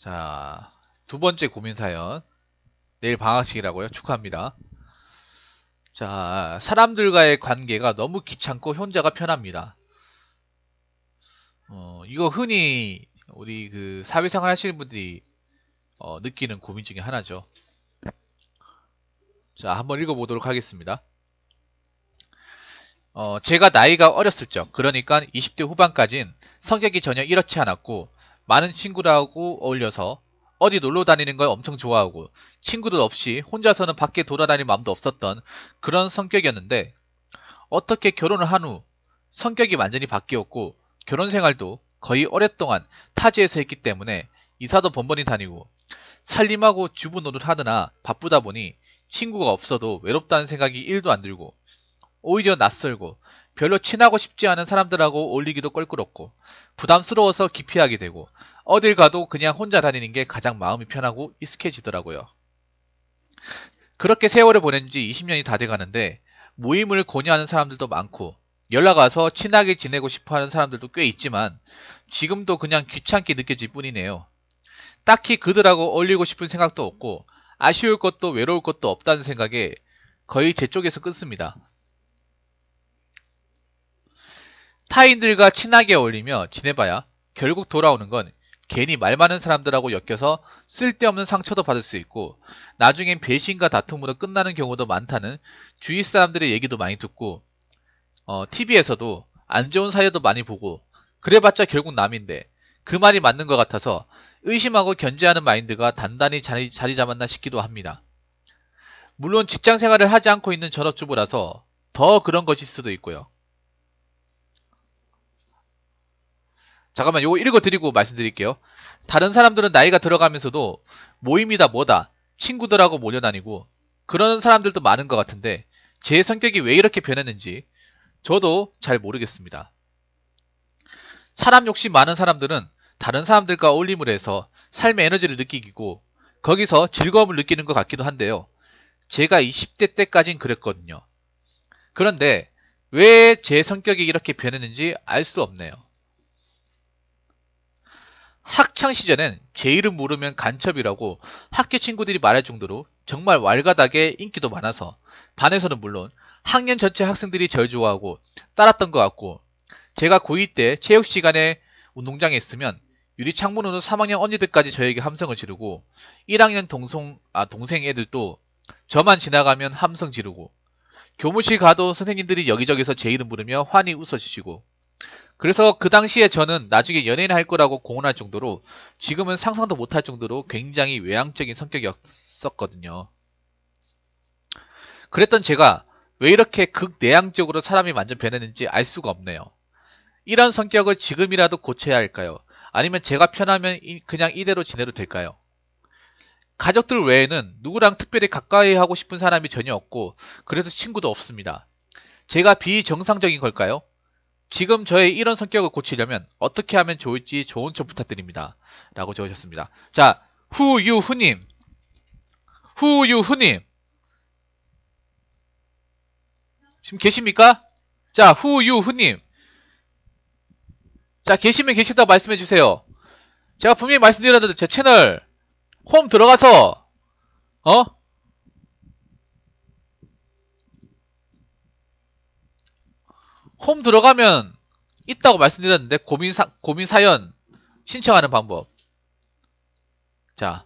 자, 두 번째 고민 사연. 내일 방학식이라고요? 축하합니다. 자, 사람들과의 관계가 너무 귀찮고 혼자가 편합니다. 어, 이거 흔히 우리 그 사회생활 하시는 분들이 어, 느끼는 고민 중에 하나죠. 자, 한번 읽어보도록 하겠습니다. 어, 제가 나이가 어렸을 적, 그러니까 20대 후반까진 성격이 전혀 이렇지 않았고, 많은 친구들하고 어울려서 어디 놀러 다니는 걸 엄청 좋아하고 친구들 없이 혼자서는 밖에 돌아다닐 마음도 없었던 그런 성격이었는데 어떻게 결혼을 한 후 성격이 완전히 바뀌었고 결혼 생활도 거의 오랫동안 타지에서 했기 때문에 이사도 번번이 다니고 살림하고 주부 노릇 하느라 바쁘다 보니 친구가 없어도 외롭다는 생각이 1도 안 들고 오히려 낯설고 별로 친하고 싶지 않은 사람들하고 어울리기도 껄끄럽고 부담스러워서 기피하게 되고 어딜 가도 그냥 혼자 다니는 게 가장 마음이 편하고 익숙해지더라고요. 그렇게 세월을 보낸 지 20년이 다 돼가는데 모임을 권유하는 사람들도 많고 연락 와서 친하게 지내고 싶어 하는 사람들도 꽤 있지만 지금도 그냥 귀찮게 느껴질 뿐이네요. 딱히 그들하고 어울리고 싶은 생각도 없고 아쉬울 것도 외로울 것도 없다는 생각에 거의 제 쪽에서 끊습니다. 타인들과 친하게 어울리며 지내봐야 결국 돌아오는 건 괜히 말 많은 사람들하고 엮여서 쓸데없는 상처도 받을 수 있고 나중엔 배신과 다툼으로 끝나는 경우도 많다는 주위 사람들의 얘기도 많이 듣고 어, TV에서도 안 좋은 사례도 많이 보고 그래봤자 결국 남인데 그 말이 맞는 것 같아서 의심하고 견제하는 마인드가 단단히 자리, 자리 잡았나 싶기도 합니다. 물론 직장 생활을 하지 않고 있는 전업주부라서 더 그런 것일 수도 있고요. 잠깐만 요거 읽어드리고 말씀드릴게요. 다른 사람들은 나이가 들어가면서도 모임이다 뭐다 친구들하고 모려다니고그러는 사람들도 많은 것 같은데 제 성격이 왜 이렇게 변했는지 저도 잘 모르겠습니다. 사람 욕심 많은 사람들은 다른 사람들과 어울림을 해서 삶의 에너지를 느끼고 거기서 즐거움을 느끼는 것 같기도 한데요. 제가 20대 때까진 그랬거든요. 그런데 왜 제 성격이 이렇게 변했는지 알 수 없네요. 학창 시절엔 제 이름 모르면 간첩이라고 학교 친구들이 말할 정도로 정말 왈가닥에 인기도 많아서 반에서는 물론 학년 전체 학생들이 절 좋아하고 따랐던 것 같고 제가 고2 때 체육 시간에 운동장에 있으면 유리 창문으로 3학년 언니들까지 저에게 함성을 지르고 1학년 동성 아 동생 애들도 저만 지나가면 함성 지르고 교무실 가도 선생님들이 여기저기서 제 이름 부르며 환히 웃어주시고 그래서 그 당시에 저는 나중에 연예인 할 거라고 공언할 정도로 지금은 상상도 못할 정도로 굉장히 외향적인 성격이었었거든요. 그랬던 제가 왜 이렇게 극내향적으로 사람이 완전 변했는지 알 수가 없네요. 이런 성격을 지금이라도 고쳐야 할까요? 아니면 제가 편하면 그냥 이대로 지내도 될까요? 가족들 외에는 누구랑 특별히 가까이 하고 싶은 사람이 전혀 없고 그래서 친구도 없습니다. 제가 비정상적인 걸까요? 지금 저의 이런 성격을 고치려면 어떻게 하면 좋을지 좋은 점 부탁드립니다. 라고 적으셨습니다. 자, 후유후님. 후유후님. 지금 계십니까? 자, 후유후님. 자, 계시면 계시다 말씀해주세요. 제가 분명히 말씀드렸는데 제 채널 홈 들어가서 어? 홈 들어가면 있다고 말씀드렸는데 고민 사 고민 사연 신청하는 방법. 자.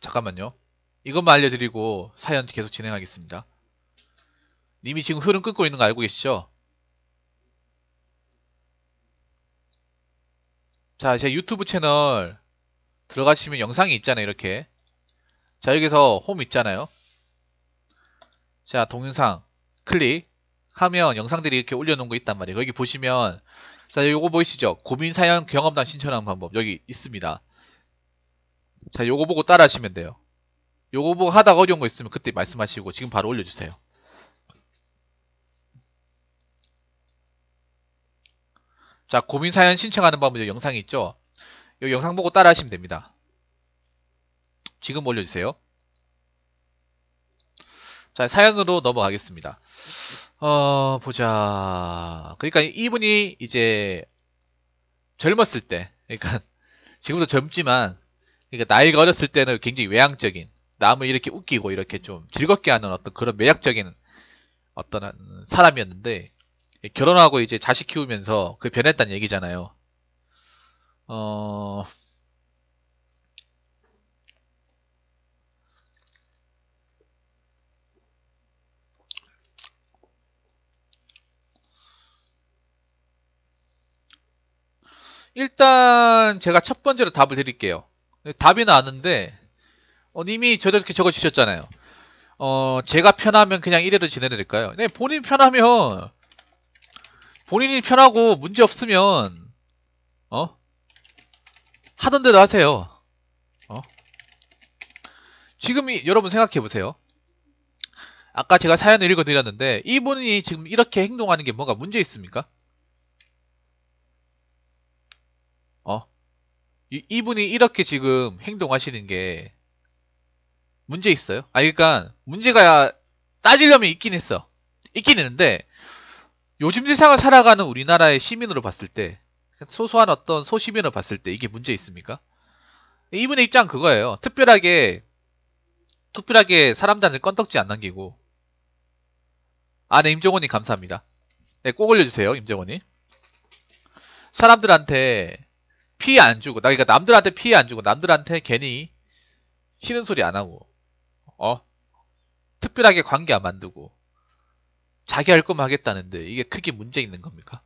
잠깐만요. 이것만 알려드리고 사연 계속 진행하겠습니다. 님이 지금 흐름 끊고 있는 거 알고 계시죠? 자, 제 유튜브 채널 들어가시면 영상이 있잖아요. 이렇게. 자, 여기서 홈 있잖아요. 자, 동영상 클릭 하면 영상들이 이렇게 올려놓은 거 있단 말이에요. 여기 보시면 자, 요거 보이시죠? 고민사연 경험담 신청하는 방법 여기 있습니다. 자, 요거 보고 따라 하시면 돼요. 요거 보고 하다가 어려운 거 있으면 그때 말씀하시고 지금 바로 올려주세요. 자, 고민 사연 신청하는 방법먼 영상이 있죠. 이 영상 보고 따라 하시면 됩니다. 지금 올려주세요. 자, 사연으로 넘어가겠습니다. 어, 보자. 그러니까 이분이 이제 젊었을 때, 그러니까 지금도 젊지만, 그러니까 나이가 어렸을 때는 굉장히 외향적인, 남을 이렇게 웃기고 이렇게 좀 즐겁게 하는 어떤 그런 매력적인 어떤 사람이었는데, 예, 결혼하고 이제 자식 키우면서 그 변했다는 얘기잖아요. 어, 일단 제가 첫 번째로 답을 드릴게요. 답이 나왔는데 어, 님이 저렇게 적어주셨잖아요. 어, 제가 편하면 그냥 이래로 지내야 될까요? 네, 본인 편하면 본인이 편하고 문제 없으면 어 하던 대로 하세요. 어 지금 이, 여러분 생각해 보세요. 아까 제가 사연을 읽어드렸는데 이분이 지금 이렇게 행동하는 게 뭔가 문제 있습니까? 어 이, 이분이 이렇게 지금 행동하시는 게 문제 있어요? 아 그러니까 문제가 따지려면 있긴 했어. 있긴 했는데 요즘 세상을 살아가는 우리나라의 시민으로 봤을 때 소소한 어떤 소시민으로 봤을 때 이게 문제 있습니까? 이분의 입장 그거예요. 특별하게 특별하게 사람단을 껀덕지안 남기고 아, 네, 임정원님 감사합니다. 네, 꼭 올려주세요, 임정원님. 사람들한테 피해 안 주고, 나, 그러니까 남들한테 피해 안 주고, 남들한테 괜히 싫은 소리 안 하고, 어? 특별하게 관계 안 만들고, 자기 할 거면 하겠다는데 이게 크게 문제 있는 겁니까?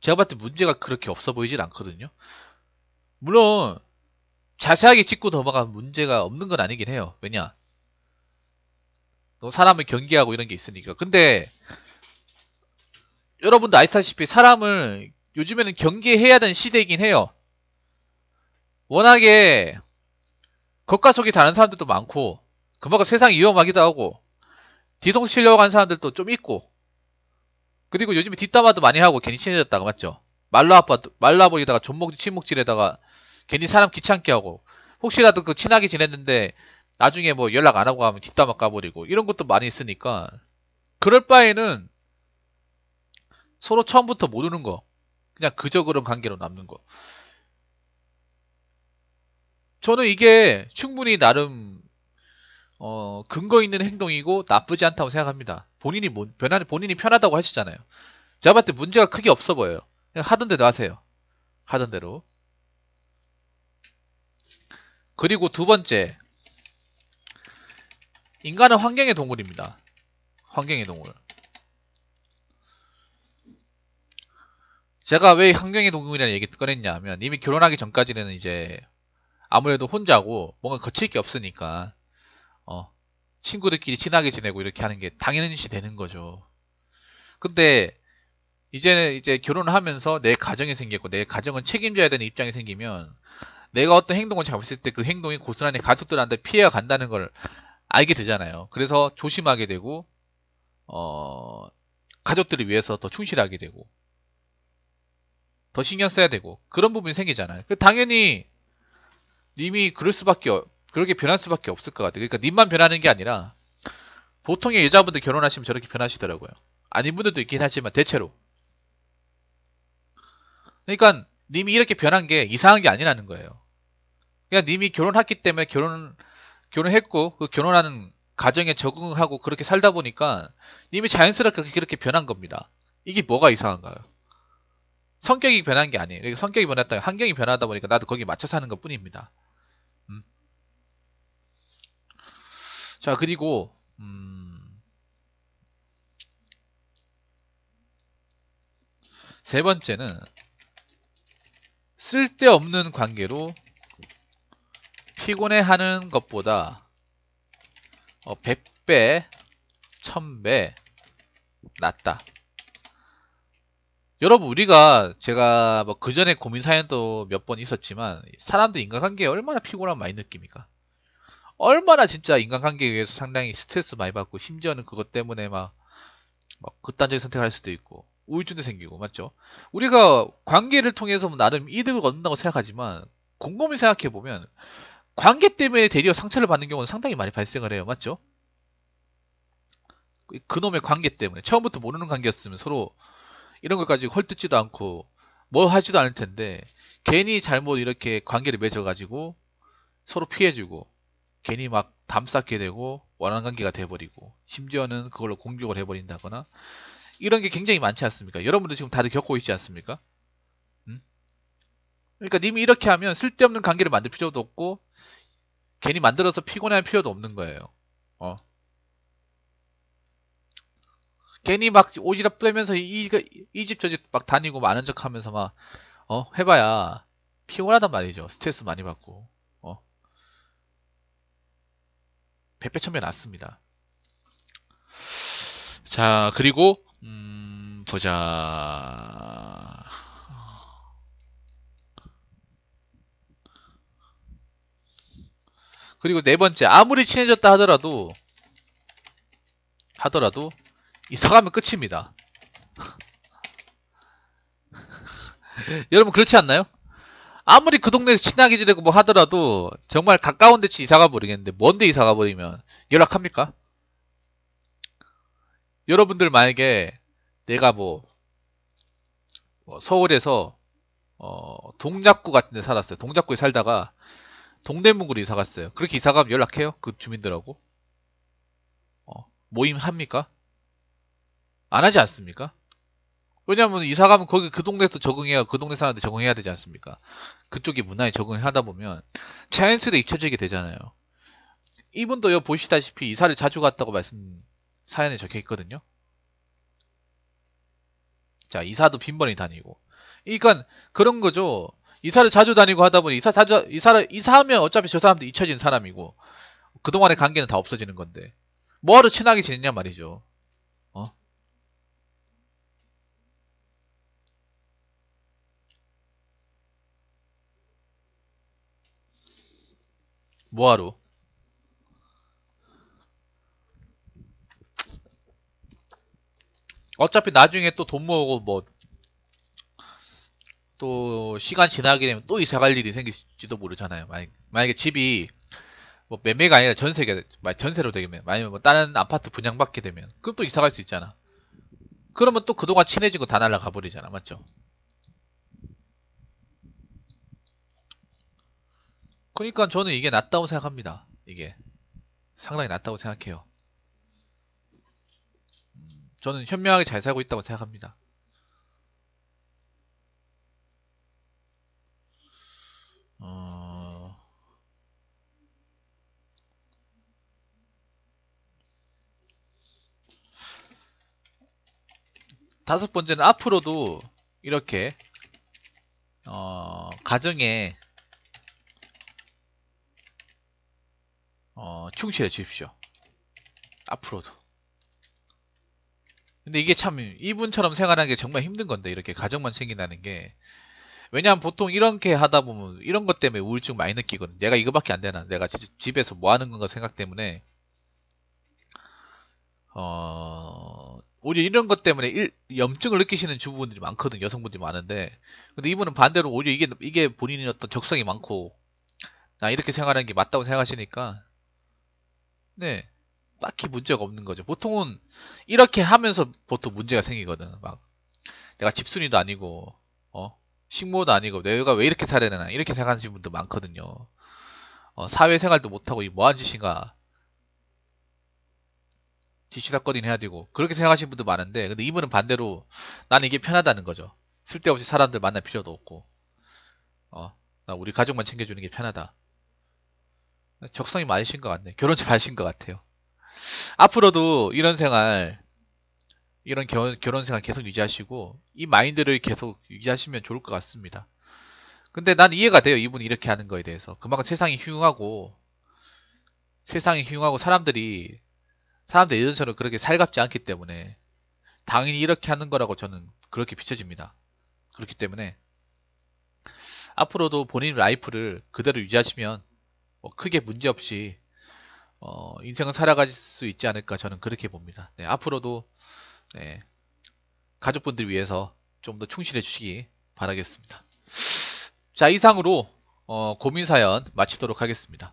제가 봤을 때 문제가 그렇게 없어 보이진 않거든요. 물론 자세하게 짚고 넘어가면 문제가 없는 건 아니긴 해요. 왜냐? 사람을 경계하고 이런 게 있으니까. 근데 여러분도 아시다시피 사람을 요즘에는 경계해야 되는 시대이긴 해요. 워낙에 겉과 속이 다른 사람들도 많고 그만큼 세상이 위험하기도 하고 뒤통수 치려고 한 사람들도 좀 있고 그리고 요즘에 뒷담화도 많이 하고 괜히 친해졌다고 맞죠? 말라 아빠 말라 보이다가 존목질 침묵질에다가 괜히 사람 귀찮게 하고 혹시라도 그 친하게 지냈는데 나중에 뭐 연락 안 하고 가면 뒷담화 까버리고 이런 것도 많이 있으니까 그럴 바에는 서로 처음부터 모르는 거 그냥 그저 그런 관계로 남는 거 저는 이게 충분히 나름 어, 근거 있는 행동이고 나쁘지 않다고 생각합니다. 본인이 뭐, 변화, 본인이 편하다고 하시잖아요. 제가 봤을 때 문제가 크게 없어 보여요. 하던 대로 하세요. 하던 대로. 그리고 두 번째. 인간은 환경의 동물입니다. 환경의 동물. 제가 왜 환경의 동물이라는 얘기 를 꺼냈냐 하면 이미 결혼하기 전까지는 이제 아무래도 혼자고 뭔가 거칠 게 없으니까 어, 친구들끼리 친하게 지내고 이렇게 하는 게 당연시 되는 거죠. 근데 이제는 이제 결혼을 하면서 내 가정이 생겼고 내 가정은 책임져야 되는 입장이 생기면 내가 어떤 행동을 잘못했을 때 그 행동이 고스란히 가족들한테 피해가 간다는 걸 알게 되잖아요. 그래서 조심하게 되고 어 가족들을 위해서 더 충실하게 되고 더 신경 써야 되고 그런 부분이 생기잖아요. 그 당연히 님이 그럴 수밖에 그렇게 변할 수밖에 없을 것 같아요. 그러니까 님만 변하는 게 아니라 보통의 여자분들 결혼하시면 저렇게 변하시더라고요. 아닌 분들도 있긴 하지만 대체로. 그러니까 님이 이렇게 변한 게 이상한 게 아니라는 거예요. 그냥 그러니까 님이 결혼했기 때문에 결혼 결혼했고 그 결혼하는 가정에 적응하고 그렇게 살다 보니까 님이 자연스럽게 그렇게, 그렇게 변한 겁니다. 이게 뭐가 이상한가요? 성격이 변한 게 아니에요. 성격이 변했다, 환경이 변하다 보니까 나도 거기에 맞춰 사는 것 뿐입니다. 자, 그리고 음, 세 번째는 쓸데없는 관계로 피곤해하는 것보다 어, 100배, 1000배 낫다. 여러분 우리가 제가 뭐 그전에 고민 사연도 몇 번 있었지만 사람도 인간관계에 얼마나 피곤한 많이 느낍니까? 얼마나 진짜 인간관계에 의해서 상당히 스트레스 많이 받고 심지어는 그것 때문에 막, 막 극단적인 선택할 수도 있고 우울증도 생기고 맞죠? 우리가 관계를 통해서 뭐 나름 이득을 얻는다고 생각하지만 곰곰이 생각해 보면 관계 때문에 대리어 상처를 받는 경우는 상당히 많이 발생을 해요 맞죠? 그 그놈의 관계 때문에 처음부터 모르는 관계였으면 서로 이런 것까지 헐뜯지도 않고 뭘 하지도 않을 텐데 괜히 잘못 이렇게 관계를 맺어가지고 서로 피해주고 괜히 막담 쌓게 되고 원한 관계가 돼버리고 심지어는 그걸로 공격을 해버린다거나 이런 게 굉장히 많지 않습니까? 여러분도 지금 다들 겪고 있지 않습니까? 음? 그러니까 님이 이렇게 하면 쓸데없는 관계를 만들 필요도 없고 괜히 만들어서 피곤할 필요도 없는 거예요. 어. 괜히 막 오지랖 빼면서 이 집 저 집 막 다니고 많은 척하면서 막 어? 해봐야 피곤하단 말이죠. 스트레스 많이 받고. 100배천배 낮습니다. 자, 그리고 음, 보자. 그리고 네 번째, 아무리 친해졌다 하더라도 하더라도 이사가면 끝입니다. 여러분 그렇지 않나요? 아무리 그 동네에서 친하게 지내고 뭐 하더라도 정말 가까운 데 이사가 버리겠는데 뭔데 이사가 버리면 연락합니까? 여러분들 만약에 내가 뭐, 뭐 서울에서 어, 동작구 같은 데 살았어요. 동작구에 살다가 동대문구로 이사 갔어요. 그렇게 이사 가면 연락해요? 그 주민들하고? 어, 모임 합니까? 안 하지 않습니까? 왜냐하면 이사 가면 거기 그 동네에서 적응해야 그 동네 사람들 적응해야 되지 않습니까? 그쪽이 문화에 적응하다 보면 자연스레 잊혀지게 되잖아요. 이분도 여 보시다시피 이사를 자주 갔다고 말씀 사연에 적혀 있거든요. 자 이사도 빈번히 다니고, 그러니까 그런 거죠. 이사를 자주 다니고 하다 보니 이사 자주 이사를 이사하면 어차피 저 사람도 잊혀진 사람이고 그 동안의 관계는 다 없어지는 건데 뭐하러 친하게 지냈냐 말이죠. 뭐하러? 어차피 나중에 또 돈 모으고 뭐 또 시간 지나게 되면 또 이사 갈 일이 생길지도 모르잖아요. 만약, 에 집이 뭐 매매가 아니라 전세가 전세로 되면 아니면 뭐 다른 아파트 분양받게 되면 그럼 또 이사 갈 수 있잖아. 그러면 또 그동안 친해지고 다 날라가 버리잖아. 맞죠? 그러니까 저는 이게 낫다고 생각합니다. 이게 상당히 낫다고 생각해요. 음, 저는 현명하게 잘 살고 있다고 생각합니다. 어... 다섯 번째는 앞으로도 이렇게 어... 가정에 어, 충실해 주십시오. 앞으로도. 근데 이게 참 이분처럼 생활하는 게 정말 힘든 건데 이렇게 가정만 생긴다는게 왜냐하면 보통 이렇게 하다 보면 이런 것 때문에 우울증 많이 느끼거든. 내가 이거밖에 안 되나? 내가 집, 에서뭐 하는 건가 생각 때문에 어 오히려 이런 것 때문에 일, 염증을 느끼시는 주부분들이 많거든. 여성분들이 많은데 근데 이분은 반대로 오히려 이게 이게 본인의 어떤 적성이 많고 나 이렇게 생활하는 게 맞다고 생각하시니까 네. 딱히 문제가 없는 거죠. 보통은 이렇게 하면서 보통 문제가 생기거든. 막 내가 집순이도 아니고 어 식모도 아니고 내가 왜 이렇게 살아야 되나 이렇게 생각하시는 분도 많거든요. 어, 사회생활도 못하고 이 뭐한 짓인가 뒤치다거리 해야 되고 그렇게 생각하시는 분도 많은데 근데 이분은 반대로 나는 이게 편하다는 거죠. 쓸데없이 사람들 만날 필요도 없고 어나 우리 가족만 챙겨주는 게 편하다. 적성이 많으신것 같네요. 결혼 잘하신 것 같아요. 앞으로도 이런 생활, 이런 결혼, 결혼 생활 계속 유지하시고 이 마인드를 계속 유지하시면 좋을 것 같습니다. 근데 난 이해가 돼요. 이분이 이렇게 하는 거에 대해서. 그만큼 세상이 흉하고 세상이 흉하고 사람들이 사람들 예전처럼 그렇게 살갑지 않기 때문에 당연히 이렇게 하는 거라고 저는 그렇게 비춰집니다. 그렇기 때문에 앞으로도 본인 라이프를 그대로 유지하시면 뭐 크게 문제 없이 어, 인생을 살아갈수 있지 않을까 저는 그렇게 봅니다. 네, 앞으로도 네, 가족분들 위해서 좀 더 충실해 주시기 바라겠습니다. 자 이상으로 어, 고민 사연 마치도록 하겠습니다.